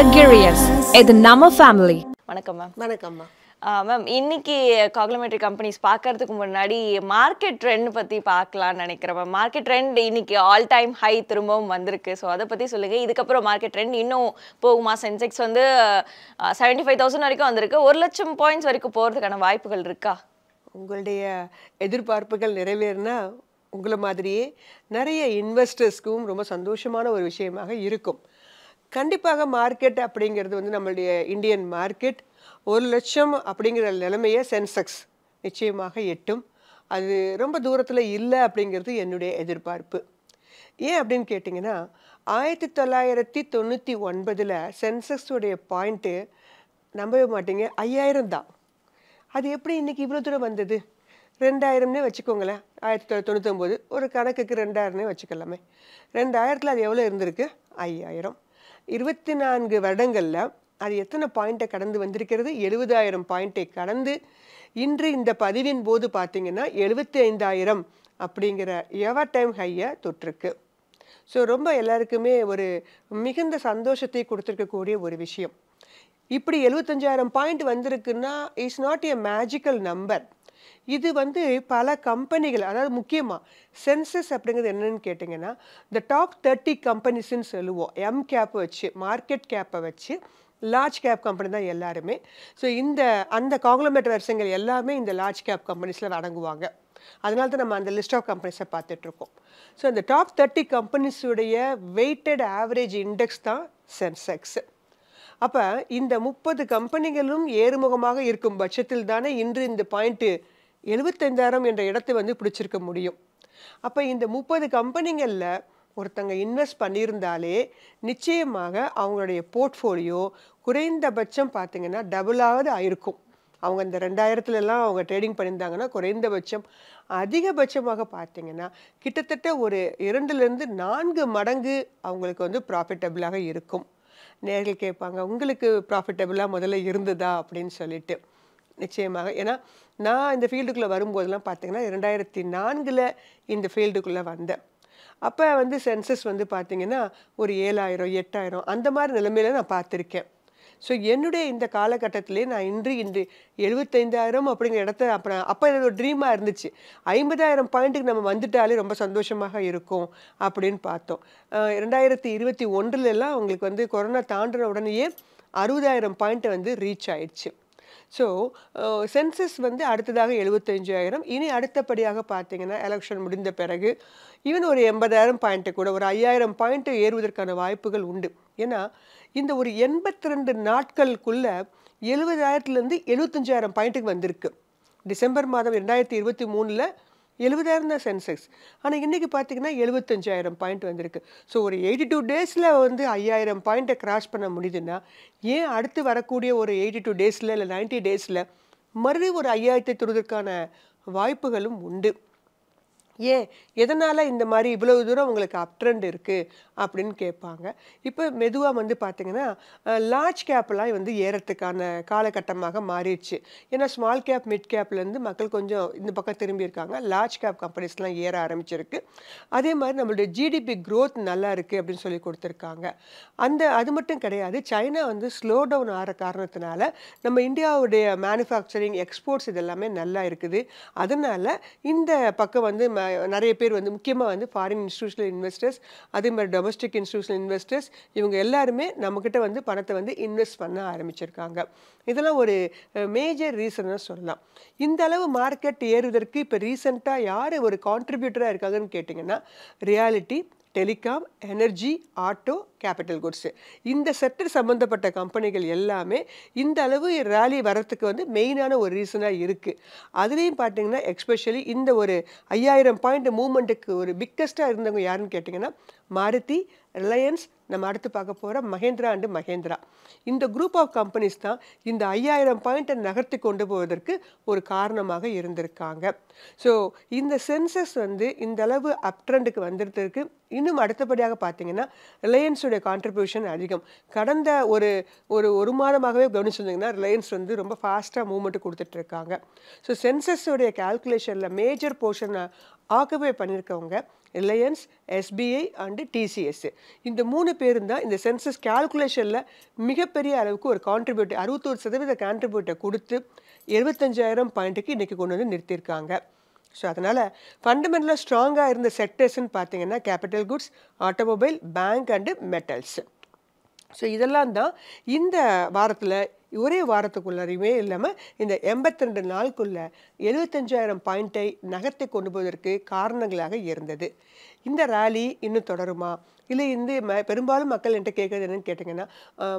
luxurious இது நம்ம family வணக்கம் மேம் வணக்கம்மா மேம் இன்னைக்கு காக்லமெட்ரி கம்பெனிஸ் பார்க்கறதுக்கு முன்னாடி மார்க்கெட் ட்ரெண்ட் பற்றி பார்க்கலாம்னு நினைக்கிறேன் மேம் மார்க்கெட் ட்ரெண்ட் இன்னைக்கு ஆல் டைம் ஹை திரும்பவும் வந்திருக்கு ஸோ அதை பற்றி சொல்லுங்கள் இதுக்கப்புறம் மார்க்கெட் ட்ரெண்ட் இன்னும் போகுமா சென்செக்ஸ் வந்து செவன்டி ஃபைவ் தௌசண்ட் வரைக்கும் வந்திருக்கு ஒரு லட்சம் பாயிண்ட்ஸ் வரைக்கும் போகிறதுக்கான வாய்ப்புகள் இருக்கா உங்களுடைய எதிர்பார்ப்புகள் நிறைவேறினா உங்களை மாதிரியே நிறைய இன்வெஸ்டர்ஸ்க்கும் ரொம்ப சந்தோஷமான ஒரு விஷயமாக இருக்கும் கண்டிப்பாக மார்க்கெட் அப்படிங்கிறது வந்து நம்மளுடைய இந்தியன் மார்க்கெட் ஒரு லட்சம் அப்படிங்கிற நிலைமையை சென்செக்ஸ் நிச்சயமாக எட்டும் அது ரொம்ப தூரத்தில் இல்லை அப்படிங்கிறது என்னுடைய எதிர்பார்ப்பு ஏன் அப்படின்னு கேட்டிங்கன்னா ஆயிரத்தி தொள்ளாயிரத்தி தொண்ணூற்றி ஒன்பதில் சென்செக்ஸுடைய பாயிண்ட்டு நம்பவே மாட்டீங்க ஐயாயிரம் தான் அது எப்படி இன்றைக்கி இவ்வளோ தூரம் வந்தது ரெண்டாயிரம்னே வச்சுக்கோங்களேன் ஆயிரத்தி தொள்ளாயிரத்தி தொண்ணூற்றொம்பது ஒரு கணக்குக்கு ரெண்டாயிரம்னே வச்சுக்கலாமே ரெண்டாயிரத்தில் அது எவ்வளோ இருந்திருக்கு ஐயாயிரம் இருபத்தி நான்கு வருடங்களில் அது எத்தனை பாயிண்ட்டை கடந்து வந்திருக்கிறது எழுபதாயிரம் பாயிண்ட்டை கடந்து இன்று இந்த பதிவின் போது பார்த்திங்கன்னா எழுபத்தி ஐந்தாயிரம் அப்படிங்கிற எவர் டைம் ஹையை தொற்றுருக்கு ஸோ ரொம்ப எல்லாருக்குமே ஒரு மிகுந்த சந்தோஷத்தை கொடுத்துருக்கக்கூடிய ஒரு விஷயம் இப்படி எழுபத்தஞ்சாயிரம் பாயிண்ட் வந்திருக்குன்னா it's not a magical number இது வந்து பல கம்பெனிகள் அதாவது முக்கியமாக சென்சஸ் அப்படிங்கிறது என்னென்னு கேட்டிங்கன்னா இந்த டாப் தேர்ட்டி கம்பெனிஸ்ன்னு சொல்லுவோம் எம் கேப் வச்சு மார்க்கெட் கேப்பை வச்சு லார்ஜ் கேப் கம்பெனி தான் எல்லாருமே ஸோ இந்த அந்த காங்குளமேட் வருஷங்கள் எல்லாமே இந்த லார்ஜ் கேப் கம்பெனிஸில் அடங்குவாங்க அதனால தான் நம்ம அந்த லிஸ்ட் ஆஃப் கம்பெனிஸை பார்த்துட்ருக்கோம் ஸோ இந்த டாப் தேர்ட்டி கம்பெனிஸுடைய வெயிட்டட் ஆவரேஜ் இண்டெக்ஸ் தான் சென்செக்ஸ் அப்போ இந்த முப்பது கம்பெனிகளும் ஏறுமுகமாக இருக்கும் பட்சத்தில் தானே இன்று இந்த பாயிண்ட்டு எழுபத்தைந்தாயிரம் என்ற இடத்தை வந்து பிடிச்சிருக்க முடியும் அப்போ இந்த முப்பது கம்பெனிகளில் ஒருத்தங்க இன்வெஸ்ட் பண்ணியிருந்தாலே நிச்சயமாக அவங்களுடைய போர்ட்ஃபோலியோ குறைந்தபட்சம் பார்த்திங்கன்னா டபுளாவது ஆயிருக்கும் அவங்க இந்த ரெண்டாயிரத்துலலாம் அவங்க ட்ரேடிங் பண்ணியிருந்தாங்கன்னா குறைந்தபட்சம் அதிகபட்சமாக பார்த்தீங்கன்னா கிட்டத்தட்ட ஒரு இரண்டுலேருந்து நான்கு மடங்கு அவங்களுக்கு வந்து ப்ராஃபிட்டபிளாக இருக்கும் நேரில் கேட்பாங்க உங்களுக்கு ப்ராஃபிட்டபுளாக முதல்ல இருந்ததா அப்படின்னு சொல்லிட்டு நிச்சயமாக ஏன்னா நான் இந்த ஃபீல்டுக்குள்ளே வரும்போதெல்லாம் பார்த்தீங்கன்னா ரெண்டாயிரத்தி நான்கில் இந்த ஃபீல்டுக்குள்ளே வந்தேன் அப்போ வந்து சென்சஸ் வந்து பார்த்திங்கன்னா ஒரு ஏழாயிரம் எட்டாயிரம் அந்த மாதிரி நிலைமையில நான் பார்த்துருக்கேன் ஸோ என்னுடைய இந்த காலகட்டத்திலே நான் இன்று இன்று எழுபத்தைந்தாயிரம் அப்படிங்கிற இடத்த அப்புறம் அப்போ எனக்கு ஒரு ட்ரீமாக இருந்துச்சு ஐம்பதாயிரம் பாயிண்ட்டுக்கு நம்ம வந்துட்டாலே ரொம்ப சந்தோஷமாக இருக்கும் அப்படின்னு பார்த்தோம் ரெண்டாயிரத்தி இருபத்தி ஒன்றுலெல்லாம் அவங்களுக்கு வந்து கொரோனா தாண்டின உடனேயே அறுபதாயிரம் பாயிண்ட்டை வந்து ரீச் ஆயிடுச்சு ஸோ சென்சஸ் வந்து அடுத்ததாக எழுபத்தஞ்சாயிரம் இனி அடுத்தபடியாக பார்த்தீங்கன்னா எலெக்ஷன் முடிந்த பிறகு ஈவன் ஒரு எண்பதாயிரம் பாயிண்ட்டு கூட ஒரு ஐயாயிரம் பாயிண்ட்டு ஏறுவதற்கான வாய்ப்புகள் உண்டு ஏன்னா இந்த ஒரு எண்பத்தி ரெண்டு நாட்களுக்குள்ளே எழுபதாயிரத்துலேருந்து எழுபத்தஞ்சாயிரம் பாயிண்ட்டுக்கு வந்திருக்கு டிசம்பர் மாதம் ரெண்டாயிரத்தி இருபத்தி மூணில் எழுபதாயிரம் தான் சென்செக்ஸ் ஆனால் இன்றைக்கி பார்த்திங்கன்னா எழுபத்தஞ்சாயிரம் பாயிண்ட் வந்திருக்கு ஸோ ஒரு எயிட்டி டூ டேஸில் வந்து ஐயாயிரம் பாயிண்ட்டை கிராஸ் பண்ண முடியுதுன்னா ஏன் அடுத்து வரக்கூடிய ஒரு எயிட்டி டூ டேஸில் இல்லை நைன்ட்டி டேஸில் மறுபடியும் ஒரு ஐயாயிரத்தை தொடுவதற்கான வாய்ப்புகளும் உண்டு ஏன் எதனால் இந்த மாதிரி இவ்வளவு தூரம் உங்களுக்கு அப்ட்ரெண்ட் இருக்குது அப்படின்னு கேட்பாங்க இப்போ மெதுவாக வந்து பார்த்திங்கன்னா லார்ஜ் கேப்லாம் வந்து ஏறத்துக்கான காலகட்டமாக மாறிடுச்சு ஏன்னா ஸ்மால் கேப் மிட் கேப்லேருந்து மக்கள் கொஞ்சம் இந்த பக்கம் திரும்பியிருக்காங்க லார்ஜ் கேப் கம்பெனிஸ்லாம் ஏற ஆரம்பிச்சிருக்கு அதே மாதிரி நம்மளுடைய ஜிடிபி க்ரோத் நல்லா இருக்குது அப்படின்னு சொல்லி கொடுத்துருக்காங்க அந்த அது மட்டும் கிடையாது சைனா வந்து ஸ்லோ டவுன் ஆகிற காரணத்தினால நம்ம இந்தியாவுடைய மேனுஃபேக்சரிங் எக்ஸ்போர்ட்ஸ் இதெல்லாமே நல்லா இருக்குது அதனால் இந்த பக்கம் வந்து ம நிறைய பேர் வந்து முக்கியமாக வந்து ஃபாரின் இன்ஸ்டியூஷனல் இன்வெஸ்டர்ஸ் அதே மாதிரி டொமஸ்டிக் இன்ஸ்டியூஷனல் இன்வெஸ்டர்ஸ் இவங்க எல்லாருமே நம்மக்கிட்ட வந்து பணத்தை வந்து இன்வெஸ்ட் பண்ண ஆரம்பிச்சிருக்காங்க இதெல்லாம் ஒரு மேஜர் ரீசன்னு சொல்லலாம் இந்த அளவு மார்க்கெட் ஏறுவதற்கு இப்போ ரீசெண்டாக யார் ஒரு கான்ட்ரிபியூட்டராக இருக்காங்கன்னு கேட்டிங்கன்னா reality telecom energy auto capital goods இந்த செக்டர் சம்மந்தப்பட்ட கம்பெனிகள் எல்லாமே இந்த அளவு ரேலி வரத்துக்கு வந்து மெயினான ஒரு ரீசனாக இருக்குது அதுலேயும் பார்த்தீங்கன்னா எக்ஸ்பெஷலி இந்த ஒரு ஐயாயிரம் பாயிண்ட் மூமெண்ட்டுக்கு ஒரு பிக்கஸ்ட்டாக இருந்தவங்க யாருன்னு கேட்டிங்கன்னா மாருதி ரிலையன்ஸ் நம்ம அடுத்து பார்க்க போகிற மஹேந்திரா அண்டு மஹேந்திரா இந்த குரூப் ஆஃப் கம்பெனிஸ் தான் இந்த ஐயாயிரம் பாயிண்ட்டை நகர்த்தி கொண்டு போவதற்கு ஒரு காரணமாக இருந்திருக்காங்க ஸோ இந்த சென்சஸ் வந்து இந்த அளவு அப்ட்ரெண்டுக்கு ட்ரெண்டுக்கு இன்னும் அடுத்தபடியாக பார்த்தீங்கன்னா ரிலையன்ஸ் ரிலையன்ஸுடைய கான்ட்ரிபியூஷன் அதிகம் கடந்த ஒரு ஒரு ஒரு மாதமாகவே கவனிச்சிருந்தீங்கன்னா ரிலையன்ஸ் வந்து ரொம்ப ஃபாஸ்ட்டாக மூவ்மெண்ட்டு கொடுத்துட்ருக்காங்க ஸோ சென்சஸுடைய கால்குலேஷனில் மேஜர் போர்ஷனை ஆக்குபை பண்ணியிருக்கவங்க ரிலையன்ஸ் எஸ்பிஐ அண்டு டிசிஎஸ் இந்த மூணு பேரும் தான் இந்த சென்சஸ் கால்குலேஷனில் மிகப்பெரிய அளவுக்கு ஒரு கான்ட்ரிபியூட்டை அறுபத்தோரு சதவீத கான்ட்ரிபியூட்டை கொடுத்து எழுபத்தஞ்சாயிரம் பாயிண்ட்டுக்கு இன்றைக்கி கொண்டு வந்து நிறுத்தியிருக்காங்க ஸோ அதனால் ஃபண்டமெண்டலாக ஸ்ட்ராங்காக இருந்த செக்டர்ஸ்ன்னு பார்த்தீங்கன்னா capital goods automobile bank and metals so இதெல்லாம் தான் இந்த வாரத்தில் ஒரே வாரத்துக்குள்ளாரையுமே இல்லாமல் இந்த எண்பத்தி ரெண்டு நாளுக்குள்ளே எழுபத்தஞ்சாயிரம் பாயிண்டை நகர்த்தி கொண்டு போவதற்கு காரணங்களாக இருந்தது இந்த ரேலி இன்னும் தொடருமா இல்லை இந்த ம பெரும்பாலும் மக்கள் என்கிட்ட கேட்குறது என்னென்னு கேட்டிங்கன்னா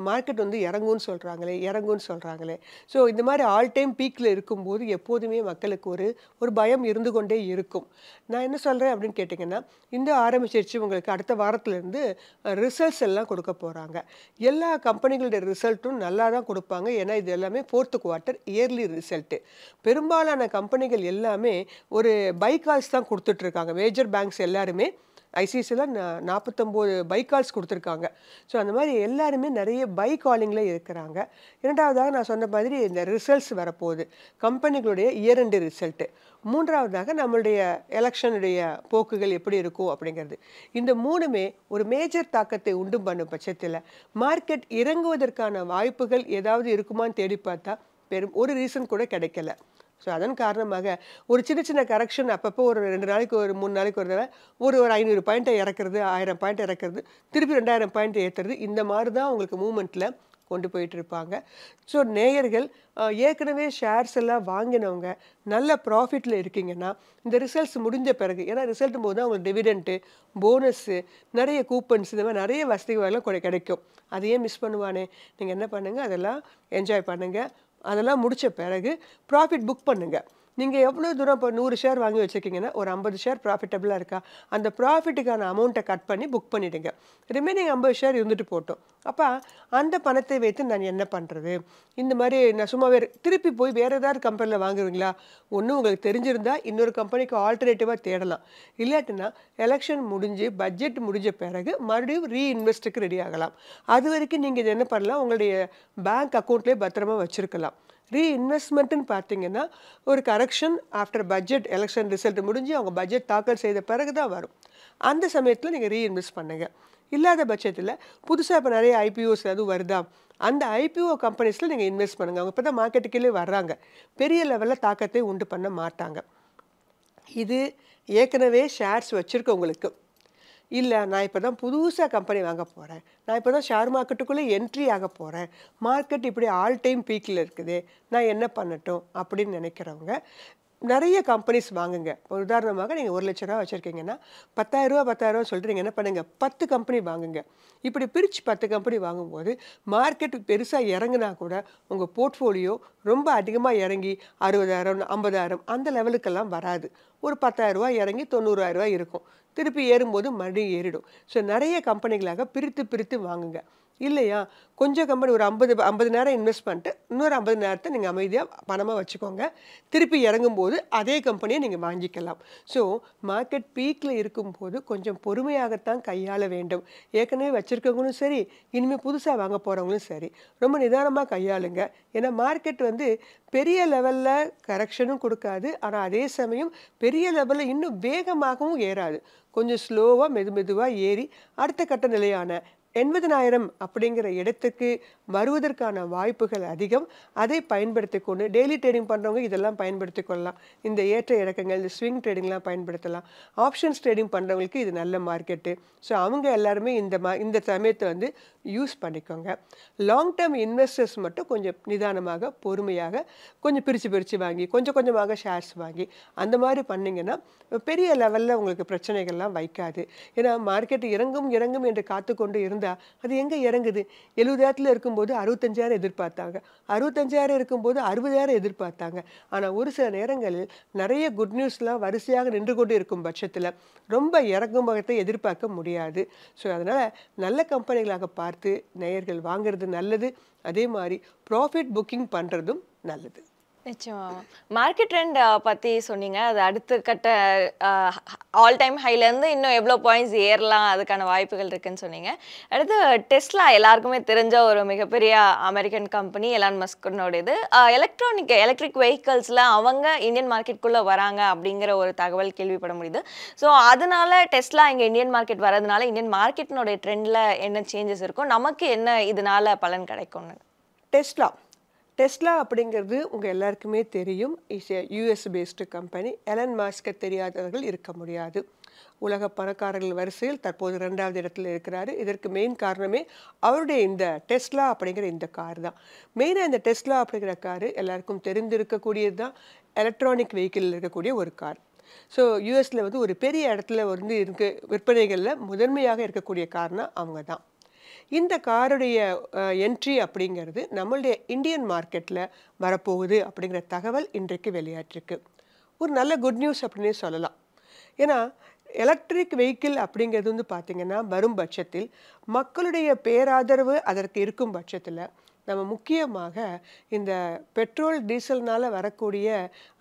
மார்க்கெட் வந்து இறங்கும்னு சொல்கிறாங்களே இறங்கும்னு சொல்கிறாங்களே ஸோ இந்த மாதிரி ஆல் டைம் பீக்கில் இருக்கும்போது எப்போதுமே மக்களுக்கு ஒரு ஒரு பயம் இருந்து கொண்டே இருக்கும் நான் என்ன சொல்கிறேன் அப்படின்னு கேட்டிங்கன்னா இந்த ஆரம்பிச்சிருச்சு உங்களுக்கு அடுத்த வாரத்துலேருந்து ரிசல்ட்ஸ் எல்லாம் கொடுக்க போகிறாங்க எல்லா கம்பெனிகளுடைய ரிசல்ட்டும் நல்லா தான் கொடுப்பாங்க ஏன்னா இது எல்லாமே ஃபோர்த்து குவார்ட்டர் இயர்லி ரிசல்ட்டு பெரும்பாலான கம்பெனிகள் எல்லாமே ஒரு பை கால்ஸ் தான் கொடுத்துட்ருக்காங்க மேஜர் பேங்க்ஸ் எல்லாருமே ஐசிஐசியில் நாற்பத்தொம்போது பை கால்ஸ் கொடுத்துருக்காங்க ஸோ அந்த மாதிரி எல்லாருமே நிறைய பை காலிங்கில் இருக்கிறாங்க இரண்டாவதாக நான் சொன்ன மாதிரி இந்த ரிசல்ட்ஸ் வரப்போகுது கம்பெனிகளுடைய இயரண்டு ரிசல்ட்டு மூன்றாவதாக நம்மளுடைய எலெக்ஷனுடைய போக்குகள் எப்படி இருக்கும் அப்படிங்கிறது இந்த மூணுமே ஒரு மேஜர் தாக்கத்தை உண்டு பண்ணும் பட்சத்தில் மார்க்கெட் இறங்குவதற்கான வாய்ப்புகள் ஏதாவது இருக்குமான்னு தேடி பார்த்தா பெரும் ஒரு ரீசன் கூட கிடைக்கல ஸோ அதன் காரணமாக ஒரு சின்ன சின்ன கரெக்ஷன் அப்பப்போ ஒரு ரெண்டு நாளைக்கு ஒரு மூணு நாளைக்கு ஒரு தடவை ஒரு ஒரு ஐநூறு பாயிண்ட்டை இறக்குறது ஆயிரம் பாயிண்ட் இறக்குறது திருப்பி ரெண்டாயிரம் பாயிண்ட் ஏற்றுறது இந்த மாதிரி தான் உங்களுக்கு மூமெண்ட்டில் கொண்டு போயிட்டுருப்பாங்க ஸோ நேயர்கள் ஏற்கனவே ஷேர்ஸ் எல்லாம் வாங்கினவங்க நல்ல ப்ராஃபிட்டில் இருக்கீங்கன்னா இந்த ரிசல்ட்ஸ் முடிஞ்ச பிறகு ஏன்னா ரிசல்ட் போது தான் உங்களுக்கு டிவிடெண்ட்டு போனஸ்ஸு நிறைய கூப்பன்ஸ் இந்த மாதிரி நிறைய வசதிகள்லாம் கிடைக்கும் அதையே மிஸ் பண்ணுவானே நீங்கள் என்ன பண்ணுங்கள் அதெல்லாம் என்ஜாய் பண்ணுங்கள் அதெல்லாம் முடித்த பிறகு ப்ராஃபிட் புக் பண்ணுங்கள் நீங்கள் எவ்வளோ தூரம் இப்போ நூறு ஷேர் வாங்கி வச்சுருக்கீங்கன்னா ஒரு ஐம்பது ஷேர் ப்ராஃபிட்டபுளாக இருக்கா அந்த ப்ராஃபிட்டுக்கான அமௌண்ட்டை கட் பண்ணி புக் பண்ணிவிடுங்க ரிமைனிங் ஐம்பது ஷேர் இருந்துட்டு போட்டோம் அப்போ அந்த பணத்தை வைத்து நான் என்ன பண்ணுறது இந்த மாதிரி நான் சும்மா வேறு திருப்பி போய் வேறு ஏதாவது கம்பெனியில் வாங்குவீங்களா ஒன்றும் உங்களுக்கு தெரிஞ்சிருந்தால் இன்னொரு கம்பெனிக்கு ஆல்டர்னேட்டிவாக தேடலாம் இல்லாட்டினா எலெக்ஷன் முடிஞ்சு பட்ஜெட் முடிஞ்ச பிறகு மறுபடியும் ரீஇன்வெஸ்ட்டுக்கு ரெடி ஆகலாம் அது வரைக்கும் நீங்கள் இது என்ன பண்ணலாம் உங்களுடைய பேங்க் அக்கௌண்ட்லேயே பத்திரமா வச்சுருக்கலாம் ரீஇன்வெஸ்ட்மெண்ட்டுன்னு பார்த்தீங்கன்னா ஒரு correction after budget election result முடிஞ்சு அவங்க பட்ஜெட் தாக்கல் செய்த பிறகு தான் வரும் அந்த சமயத்தில் நீங்கள் ரீஇன்வெஸ்ட் பண்ணுங்கள் இல்லாத பட்சத்தில் புதுசாக இப்போ நிறைய ஐபிஓஸ் எதுவும் வருதா அந்த ஐபிஓ கம்பெனிஸில் நீங்கள் இன்வெஸ்ட் பண்ணுங்கள் அவங்க இப்போ தான் மார்க்கெட்டுக்குள்ளே வர்றாங்க பெரிய லெவலில் தாக்கத்தை உண்டு பண்ண மாட்டாங்க இது ஏற்கனவே ஷேர்ஸ் வச்சுருக்கவங்களுக்கு இல்லை நான் இப்போ தான் புதுசாக கம்பெனி வாங்க போகிறேன் நான் இப்போ தான் ஷேர் மார்க்கெட்டுக்குள்ளே என்ட்ரி ஆக போகிறேன் மார்க்கெட் இப்படி ஆல் டைம் பீக்கில் இருக்குது நான் என்ன பண்ணட்டும் அப்படின்னு நினைக்கிறவங்க நிறைய கம்பெனிஸ் வாங்குங்க ஒரு உதாரணமாக நீங்கள் ஒரு லட்ச ரூபா வச்சுருக்கீங்கன்னா பத்தாயிரரூபா பத்தாயிரரூபா சொல்கிறீங்க என்ன பண்ணுங்கள் பத்து கம்பெனி வாங்குங்க இப்படி பிரித்து பத்து கம்பெனி வாங்கும்போது மார்க்கெட் பெருசாக இறங்கினா கூட உங்கள் போர்ட்ஃபோலியோ ரொம்ப அதிகமாக இறங்கி அறுபதாயிரம் ஐம்பதாயிரம் அந்த லெவலுக்கெல்லாம் வராது ஒரு பத்தாயிரரூபா இறங்கி தொண்ணூறாயிரரூவா இருக்கும் திருப்பி ஏறும்போது மறுபடியும் ஏறிடும் ஸோ நிறைய கம்பெனிகளாக பிரித்து பிரித்து வாங்குங்க இல்லையா கொஞ்சம் கம்பெனி ஒரு ஐம்பது ஐம்பது நேரம் இன்வெஸ்ட் பண்ணிட்டு இன்னொரு ஐம்பது நேரத்தை நீங்கள் அமைதியாக பணமாக வச்சுக்கோங்க திருப்பி இறங்கும்போது அதே கம்பெனியை நீங்கள் வாங்கிக்கலாம் ஸோ மார்க்கெட் பீக்கில் இருக்கும்போது கொஞ்சம் பொறுமையாகத்தான் கையாள வேண்டும் ஏற்கனவே வச்சுருக்கவங்களும் சரி இனிமேல் புதுசாக வாங்க போகிறவங்களும் சரி ரொம்ப நிதானமாக கையாளுங்க ஏன்னா மார்க்கெட் வந்து பெரிய லெவலில் கரெக்ஷனும் கொடுக்காது ஆனால் அதே சமயம் பெரிய லெவலில் இன்னும் வேகமாகவும் ஏறாது கொஞ்சம் ஸ்லோவாக மெது மெதுவாக ஏறி அடுத்த கட்ட நிலையான எண்பதனாயிரம் அப்படிங்கிற இடத்துக்கு வருவதற்கான வாய்ப்புகள் அதிகம் அதை பயன்படுத்தி கொண்டு டெய்லி ட்ரேடிங் பண்ணுறவங்க இதெல்லாம் பயன்படுத்தி கொள்ளலாம் இந்த ஏற்ற இறக்கங்கள் இந்த ஸ்விங் ட்ரேடிங்லாம் பயன்படுத்தலாம் ஆப்ஷன்ஸ் ட்ரேடிங் பண்ணுறவங்களுக்கு இது நல்ல மார்க்கெட்டு ஸோ அவங்க எல்லாருமே இந்த மா இந்த சமயத்தை வந்து யூஸ் பண்ணிக்கோங்க லாங் டேர்ம் இன்வெஸ்டர்ஸ் மட்டும் கொஞ்சம் நிதானமாக பொறுமையாக கொஞ்சம் பிரித்து பிரித்து வாங்கி கொஞ்சம் கொஞ்சமாக ஷேர்ஸ் வாங்கி அந்த மாதிரி பண்ணிங்கன்னா பெரிய லெவலில் உங்களுக்கு பிரச்சனைகள்லாம் வைக்காது ஏன்னா மார்க்கெட் இறங்கும் இறங்கும் என்று காத்துக்கொண்டு இருந்து இருந்தால் அது எங்கே இறங்குது எழுபதாயிரத்தில் இருக்கும்போது அறுபத்தஞ்சாயிரம் எதிர்பார்த்தாங்க அறுபத்தஞ்சாயிரம் இருக்கும்போது அறுபதாயிரம் எதிர்பார்த்தாங்க ஆனால் ஒரு சில நேரங்களில் நிறைய குட் நியூஸ்லாம் வரிசையாக நின்று கொண்டு இருக்கும் பட்சத்தில் ரொம்ப இறங்கும் வகத்தை எதிர்பார்க்க முடியாது ஸோ அதனால் நல்ல கம்பெனிகளாக பார்த்து நேயர்கள் வாங்கிறது நல்லது அதே மாதிரி ப்ராஃபிட் புக்கிங் பண்ணுறதும் நல்லது நிச்சயமா மார்க்கெட் ட்ரெண்ட் பற்றி சொன்னீங்க அது அடுத்த கட்ட ஆல் டைம் ஹைலேருந்து இன்னும் எவ்வளோ பாயிண்ட்ஸ் ஏறலாம் அதுக்கான வாய்ப்புகள் இருக்குன்னு சொன்னீங்க அடுத்து டெஸ்லா எல்லாருக்குமே தெரிஞ்ச ஒரு மிகப்பெரிய அமெரிக்கன் கம்பெனி எலான் மஸ்கனுடையது எலக்ட்ரானிக் எலக்ட்ரிக் வெஹிக்கல்ஸில் அவங்க இந்தியன் மார்க்கெட்குள்ளே வராங்க அப்படிங்கிற ஒரு தகவல் கேள்விப்பட முடியுது ஸோ அதனால டெஸ்லா இங்கே இந்தியன் மார்க்கெட் வர்றதுனால இந்தியன் மார்க்கெட்டினுடைய ட்ரெண்டில் என்ன சேஞ்சஸ் இருக்கும் நமக்கு என்ன இதனால பலன் கிடைக்கும்னு டெஸ்லா டெஸ்லா அப்படிங்கிறது உங்கள் எல்லாருக்குமே தெரியும் is a US based company Elon Musk தெரியாதவர்கள் இருக்க முடியாது உலக பணக்காரர்கள் வரிசையில் தற்போது ரெண்டாவது இடத்தில் இருக்கிறார் இதற்கு மெயின் காரணமே அவருடைய இந்த டெஸ்லா அப்படிங்கிற இந்த கார் தான் மெயினாக இந்த டெஸ்லா அப்படிங்கிற காரு எல்லாருக்கும் தெரிந்திருக்கக்கூடியது தான் எலக்ட்ரானிக் வெஹிக்கிளில் இருக்கக்கூடிய ஒரு கார் ஸோ யூஎஸில் வந்து ஒரு பெரிய இடத்துல வந்து இருக்க விற்பனைகளில் முதன்மையாக இருக்கக்கூடிய காரணம் அவங்க தான் இந்த காருடைய என்ட்ரி அப்படிங்கிறது நம்மளுடைய இந்தியன் மார்க்கெட்டில் வரப்போகுது அப்படிங்கிற தகவல் இன்றைக்கு வெளியாட்டிருக்கு ஒரு நல்ல குட் நியூஸ் அப்படின்னே சொல்லலாம் ஏன்னா எலக்ட்ரிக் வெஹிக்கிள் அப்படிங்கிறது வந்து பார்த்திங்கன்னா வரும் பட்சத்தில் மக்களுடைய பேராதரவு அதற்கு இருக்கும் பட்சத்தில் நம்ம முக்கியமாக இந்த பெட்ரோல் டீசல்னால் வரக்கூடிய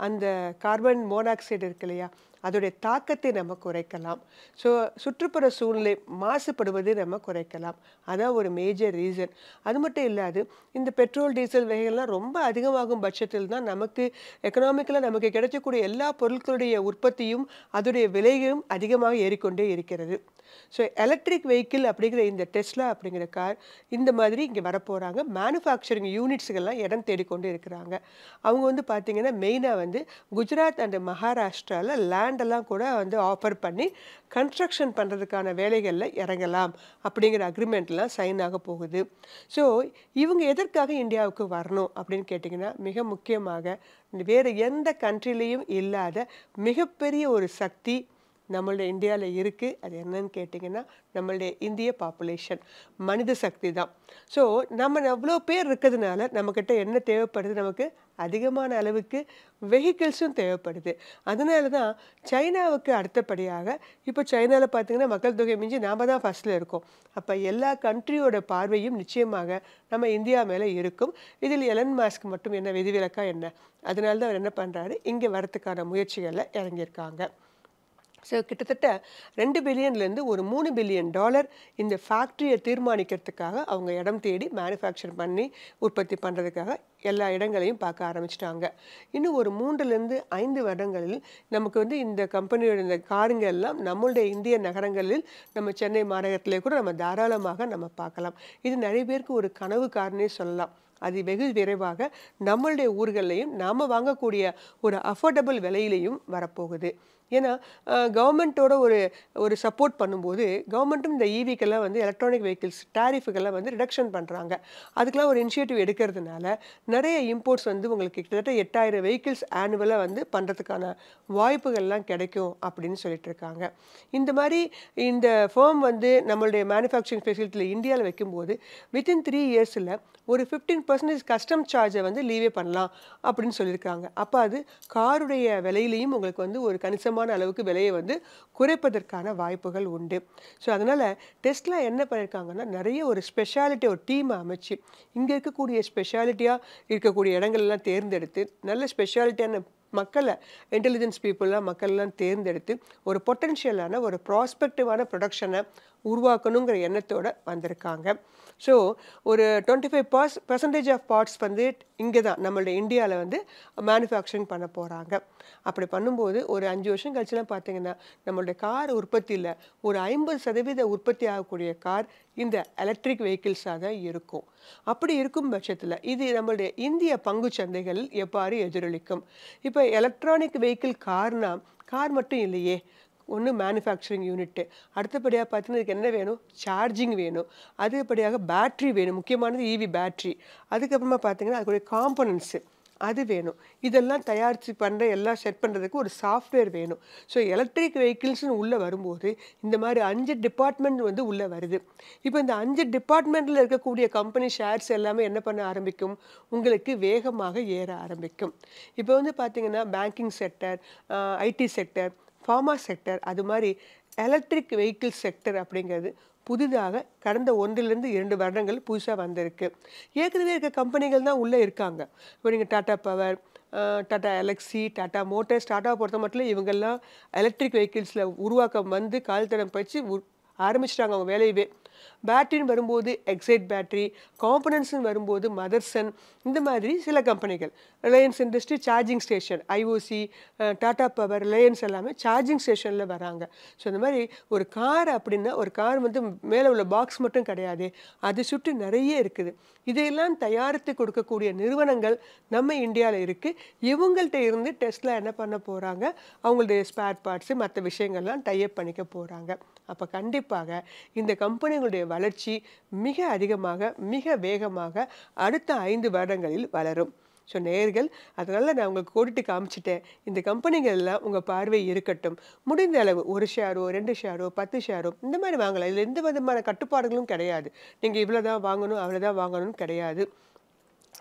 அந்த கார்பன் மோனாக்சைடு இருக்கு இல்லையா அதோடைய தாக்கத்தை நம்ம குறைக்கலாம் ஸோ சுற்றுப்புற சூழ்நிலை மாசுபடுவதை நம்ம குறைக்கலாம் அதான் ஒரு மேஜர் ரீசன் அது மட்டும் இல்லாது இந்த பெட்ரோல் டீசல் வகைகள்லாம் ரொம்ப அதிகமாகும் பட்சத்தில் தான் நமக்கு எக்கனாமிக்கலாக நமக்கு கிடைக்கக்கூடிய எல்லா பொருட்களுடைய உற்பத்தியும் அதோடைய விலையும் அதிகமாக ஏறிக்கொண்டே இருக்கிறது ஸோ எலக்ட்ரிக் வெஹிக்கிள் அப்படிங்கிற இந்த டெஸ்லா அப்படிங்கிற கார் இந்த மாதிரி இங்கே வரப்போகிறாங்க மேனுஃபேக்சரிங் யூனிட்ஸுகள்லாம் இடம் தேடிக்கொண்டு இருக்கிறாங்க அவங்க வந்து பார்த்திங்கன்னா மெயினாக வந்து குஜராத் அண்ட் மகாராஷ்டிராவில் லேண்டெல்லாம் கூட வந்து ஆஃபர் பண்ணி கன்ஸ்ட்ரக்ஷன் பண்ணுறதுக்கான வேலைகளில் இறங்கலாம் அப்படிங்கிற அக்ரிமெண்ட்லாம் சைன் ஆக போகுது ஸோ இவங்க எதற்காக இந்தியாவுக்கு வரணும் அப்படின்னு கேட்டிங்கன்னா மிக முக்கியமாக வேறு எந்த கண்ட்ரிலையும் இல்லாத மிகப்பெரிய ஒரு சக்தி நம்மளுடைய இந்தியாவில் இருக்குது அது என்னன்னு கேட்டிங்கன்னா நம்மளுடைய இந்திய பாப்புலேஷன் மனித சக்தி தான் ஸோ நம்ம எவ்வளோ பேர் இருக்கிறதுனால நம்மக்கிட்ட என்ன தேவைப்படுது நமக்கு அதிகமான அளவுக்கு வெஹிக்கிள்ஸும் தேவைப்படுது அதனால தான் சைனாவுக்கு அடுத்தபடியாக இப்போ சைனாவில் பார்த்திங்கன்னா மக்கள் தொகை மிஞ்சி நாம் தான் ஃபஸ்ட்டில் இருக்கோம் அப்போ எல்லா கண்ட்ரியோட பார்வையும் நிச்சயமாக நம்ம இந்தியா மேலே இருக்கும் இதில் எலன் மாஸ்க் மட்டும் என்ன விதிவிலக்கா என்ன அதனால தான் அவர் என்ன பண்ணுறாரு இங்கே வரத்துக்கான முயற்சிகளில் இறங்கியிருக்காங்க ஸோ கிட்டத்தட்ட ரெண்டு பில்லியன்லேருந்து ஒரு மூணு பில்லியன் டாலர் இந்த ஃபேக்ட்ரியை தீர்மானிக்கிறதுக்காக அவங்க இடம் தேடி மேனுஃபேக்சர் பண்ணி உற்பத்தி பண்ணுறதுக்காக எல்லா இடங்களையும் பார்க்க ஆரம்பிச்சிட்டாங்க இன்னும் ஒரு மூன்றுலேருந்து ஐந்து வருடங்களில் நமக்கு வந்து இந்த கம்பெனியோட இந்த காருங்க எல்லாம் நம்மளுடைய இந்திய நகரங்களில் நம்ம சென்னை மாநகரத்திலே கூட நம்ம தாராளமாக நம்ம பார்க்கலாம் இது நிறைய பேருக்கு ஒரு கனவு காரணே சொல்லலாம் அது வெகு விரைவாக நம்மளுடைய ஊர்களையும் நாம் வாங்கக்கூடிய ஒரு அஃபோர்டபுள் விலையிலையும் வரப்போகுது ஏன்னா கவர்மெண்ட்டோட ஒரு ஒரு சப்போர்ட் பண்ணும்போது கவர்மெண்ட்டும் இந்த ஈவிக்கெல்லாம் e வந்து எலக்ட்ரானிக் வெஹிக்கிள்ஸ் டேரிஃபுக்கெல்லாம் வந்து ரிடக்ஷன் பண்ணுறாங்க அதுக்கெலாம் ஒரு இனிஷியேட்டிவ் எடுக்கிறதுனால நிறைய இம்போர்ட்ஸ் வந்து உங்களுக்கு கிட்டத்தட்ட எட்டாயிரம் வெஹிக்கிள்ஸ் ஆனுவலாக வந்து பண்ணுறதுக்கான வாய்ப்புகள்லாம் கிடைக்கும் அப்படின்னு சொல்லிட்டு இருக்காங்க இந்த மாதிரி இந்த ஃபேர்ம் வந்து நம்மளுடைய மேனுஃபேக்சரிங் ஃபெசிலிட்டியில் இந்தியாவில் வைக்கும்போது வித்தின் த்ரீ இயர்ஸில் ஒரு ஃபிஃப்டீன் பர்சன்டேஜ் கஸ்டம் சார்ஜை வந்து லீவே பண்ணலாம் அப்படின்னு சொல்லியிருக்காங்க அப்போ அது காருடைய விலையிலையும் உங்களுக்கு வந்து ஒரு கணிசமாக போதுமான அளவுக்கு விலையை வந்து குறைப்பதற்கான வாய்ப்புகள் உண்டு ஸோ அதனால் டெஸ்ட்லாம் என்ன பண்ணியிருக்காங்கன்னா நிறைய ஒரு ஸ்பெஷாலிட்டி ஒரு டீம் அமைச்சு இங்கே இருக்கக்கூடிய ஸ்பெஷாலிட்டியாக இருக்கக்கூடிய இடங்கள்லாம் தேர்ந்தெடுத்து நல்ல ஸ்பெஷாலிட்டியான மக்களை இன்டெலிஜென்ஸ் பீப்புளெலாம் மக்கள்லாம் தேர்ந்தெடுத்து ஒரு பொட்டென்ஷியலான ஒரு ப்ராஸ்பெக்டிவான ப்ரொடக்ஷனை உருவாக்கணுங்கிற எண்ணத்தோடு வந்திருக்காங்க ஸோ ஒரு டுவெண்ட்டி ஃபைவ் பர்ஸ் பர்சன்டேஜ் ஆஃப் பார்ட்ஸ் வந்து இங்கே தான் நம்மளுடைய இந்தியாவில் வந்து மேனுஃபேக்சரிங் பண்ண போகிறாங்க அப்படி பண்ணும்போது ஒரு அஞ்சு வருஷம் கழிச்சுலாம் பார்த்தீங்கன்னா நம்மளுடைய கார் உற்பத்தியில் ஒரு ஐம்பது சதவீத உற்பத்தி ஆகக்கூடிய கார் இந்த எலக்ட்ரிக் வெஹிக்கிள்ஸாக தான் இருக்கும் அப்படி இருக்கும் பட்சத்தில் இது நம்மளுடைய இந்திய பங்கு சந்தைகள் எவ்வாறு எதிரொலிக்கும் இப்போ எலக்ட்ரானிக் வெஹிக்கிள் கார்னால் கார் மட்டும் இல்லையே ஒன்று மேனுஃபேக்சரிங் யூனிட்டு அடுத்தபடியாக பார்த்தீங்கன்னா இதுக்கு என்ன வேணும் சார்ஜிங் வேணும் அதுபடியாக பேட்ரி வேணும் முக்கியமானது இவி e பேட்ரி அதுக்கப்புறமா பார்த்தீங்கன்னா அதுக்குரிய காம்பனன்ட்ஸு அது வேணும் இதெல்லாம் தயாரித்து பண்ணுற எல்லாம் செட் பண்ணுறதுக்கு ஒரு சாஃப்ட்வேர் வேணும் ஸோ எலக்ட்ரிக் வெஹிக்கிள்ஸ்னு உள்ளே வரும்போது இந்த மாதிரி அஞ்சு டிபார்ட்மெண்ட் வந்து உள்ளே வருது இப்போ இந்த அஞ்சு டிபார்ட்மெண்ட்டில் இருக்கக்கூடிய கம்பெனி ஷேர்ஸ் எல்லாமே என்ன பண்ண ஆரம்பிக்கும் உங்களுக்கு வேகமாக ஏற ஆரம்பிக்கும் இப்போ வந்து பார்த்திங்கன்னா banking sector IT sector pharma sector அது மாதிரி எலக்ட்ரிக் வெஹிக்கிள் செக்டர் அப்படிங்கிறது புதிதாக கடந்த ஒன்றிலிருந்து இரண்டு வருடங்கள் புதுசாக வந்திருக்கு ஏற்கனவே இருக்க கம்பெனிகள் தான் உள்ளே இருக்காங்க இப்போ நீங்கள் Tata Power Tata Elxsi Tata Motors Tata பொறுத்த மட்டும் இவங்கெல்லாம் எலக்ட்ரிக் வெஹிக்கிள்ஸில் உருவாக்கம் வந்து கால்தடம் பயிற்சி ஆரம்பிச்சிட்டாங்க அவங்க வேலையவே பேட்டரின்னு வரும்போது எக்ஸைட் பேட்டரி காம்பனன்ஸ்னு வரும்போது மதர்சன் இந்த மாதிரி சில கம்பெனிகள் Reliance industry charging station IOC Tata Power Reliance எல்லாமே சார்ஜிங் ஸ்டேஷனில் வராங்க ஸோ இந்த மாதிரி ஒரு கார் அப்படின்னா ஒரு கார் வந்து மேலே உள்ள பாக்ஸ் மட்டும் கிடையாது அதை சுற்றி நிறைய இருக்குது இதையெல்லாம் தயாரித்து கொடுக்கக்கூடிய நிறுவனங்கள் நம்ம இந்தியாவில் இருக்குது இவங்கள்ட்ட இருந்து டெஸ்ட்லாம் என்ன பண்ண போகிறாங்க அவங்களுடைய ஸ்பேர் பார்ட்ஸு மற்ற விஷயங்கள்லாம் டைப் பண்ணிக்க போகிறாங்க அப்போ கண்டிப்பாக இந்த கம்பெனிகள் உங்களுடைய வளர்ச்சி மிக அதிகமாக மிக வேகமாக அடுத்த ஐந்து வருடங்களில் வளரும் ஸோ நேர்கள் அதனால் நான் உங்களுக்கு கோடிட்டு காமிச்சிட்டேன் இந்த கம்பெனிகள் எல்லாம் உங்கள் பார்வை இருக்கட்டும் முடிந்த அளவு ஒரு ஷேரோ ரெண்டு ஷேரோ பத்து ஷேரோ இந்த மாதிரி வாங்கலாம் இதில் எந்த விதமான கட்டுப்பாடுகளும் கிடையாது நீங்கள் இவ்வளோ தான் வாங்கணும் அவ்வளோ தான் வாங்கணும்னு கிடையாது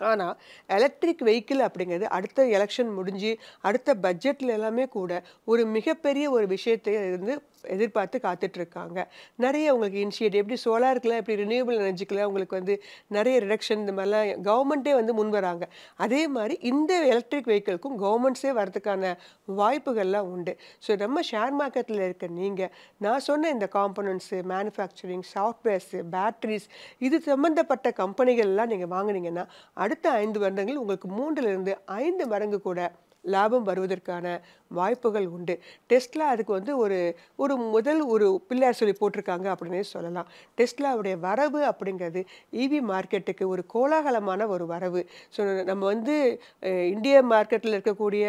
ஆனால் எலக்ட்ரிக் வெஹிக்கிள் அப்படிங்கிறது அடுத்த எலெக்ஷன் முடிஞ்சு அடுத்த பட்ஜெட்டில் எல்லாமே கூட ஒரு மிகப்பெரிய ஒரு விஷயத்தை இருந்து எதிர்பார்த்து காத்துட்ருக்காங்க நிறைய உங்களுக்கு இனிஷியேட் எப்படி சோலாருக்குலாம் எப்படி ரினியூவபிள் எனர்ஜிக்கெலாம் உங்களுக்கு வந்து நிறைய ரிடக்ஷன் இந்த மாதிரிலாம் கவர்மெண்ட்டே வந்து முன் வராங்க அதே மாதிரி இந்த எலக்ட்ரிக் வெஹிக்கிள்க்கும் கவர்மெண்ட்ஸே வரதுக்கான வாய்ப்புகள்லாம் உண்டு ஸோ நம்ம ஷேர் மார்க்கெட்டில் இருக்க நீங்கள் நான் சொன்ன இந்த காம்பனன்ட்ஸு மேனுஃபேக்சரிங் சாஃப்ட்வேர்ஸு பேட்ரிஸ் இது சம்மந்தப்பட்ட கம்பெனிகள்லாம் நீங்கள் வாங்கினீங்கன்னா அடுத்த ஐந்து வருடங்கள் உங்களுக்கு மூன்றுலேருந்து ஐந்து மடங்கு கூட லாபம் வருவதற்கான வாய்ப்புகள் உண்டு டெஸ்ட்லா அதுக்கு வந்து ஒரு ஒரு முதல் ஒரு பிள்ளையார் சொல்லி போட்டிருக்காங்க அப்படின்னு சொல்லலாம் டெஸ்ட்லாவுடைய வரவு அப்படிங்கிறது இவி மார்க்கெட்டுக்கு ஒரு கோலாகலமான ஒரு வரவு ஸோ நம்ம வந்து இந்திய மார்க்கெட்டில் இருக்கக்கூடிய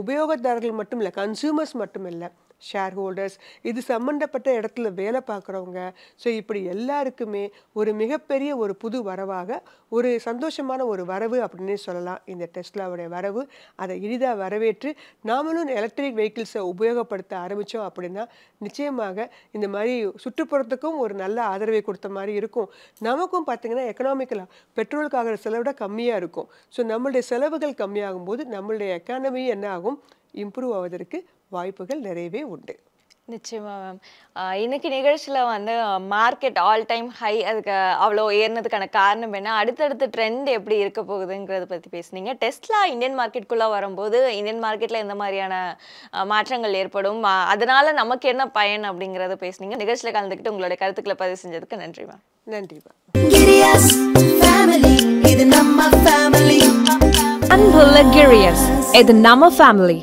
உபயோகத்தாரர்கள் மட்டும் இல்லை கன்சியூமர்ஸ் மட்டும் இல்லை ஷேர் ஹோல்டர்ஸ் இது சம்மந்தப்பட்ட இடத்துல வேலை பார்க்குறவங்க ஸோ இப்படி எல்லாருக்குமே ஒரு மிகப்பெரிய ஒரு புது வரவாக ஒரு சந்தோஷமான ஒரு வரவு அப்படின்னு சொல்லலாம் இந்த டெஸ்லாவுடைய வரவு அதை எளிதாக வரவேற்று நாமளும் எலக்ட்ரிக் வெஹிக்கிள்ஸை உபயோகப்படுத்த ஆரம்பித்தோம் அப்படின்னா நிச்சயமாக இந்த மாதிரி சுற்றுப்புறத்துக்கும் ஒரு நல்ல ஆதரவை கொடுத்த மாதிரி இருக்கும் நமக்கும் பார்த்திங்கன்னா எக்கனாமிக்கலாக பெட்ரோலுக்கு ஆகிற கம்மியாக இருக்கும் ஸோ நம்மளுடைய செலவுகள் கம்மியாகும் போது நம்மளுடைய எக்கானமி என்ன ஆகும் இம்ப்ரூவ் ஆவதற்கு வாய்ப்புகள் நிறையவே உண்டு நிச்சயமாக மேம் இன்னைக்கு நிகழ்ச்சியில் வந்து மார்க்கெட் ஆல் டைம் ஹை அதுக்கு அவ்வளோ ஏறினதுக்கான காரணம் என்ன அடுத்தடுத்து ட்ரெண்ட் எப்படி இருக்க போகுதுங்கிறத பற்றி பேசுனீங்க டெஸ்ட்லா இந்தியன் மார்க்கெட்டுக்குள்ளே வரும்போது இந்தியன் மார்க்கெட்டில் எந்த மாதிரியான மாற்றங்கள் ஏற்படும் அதனால நமக்கு என்ன பயன் அப்படிங்கிறத பேசுனீங்க நிகழ்ச்சியில் கலந்துக்கிட்டு உங்களுடைய கருத்துக்களை பதிவு செஞ்சதுக்கு நன்றி மேம் நன்றி மேம் அன்புள்ள கிரியஸ் இது நம்ம ஃபேமிலி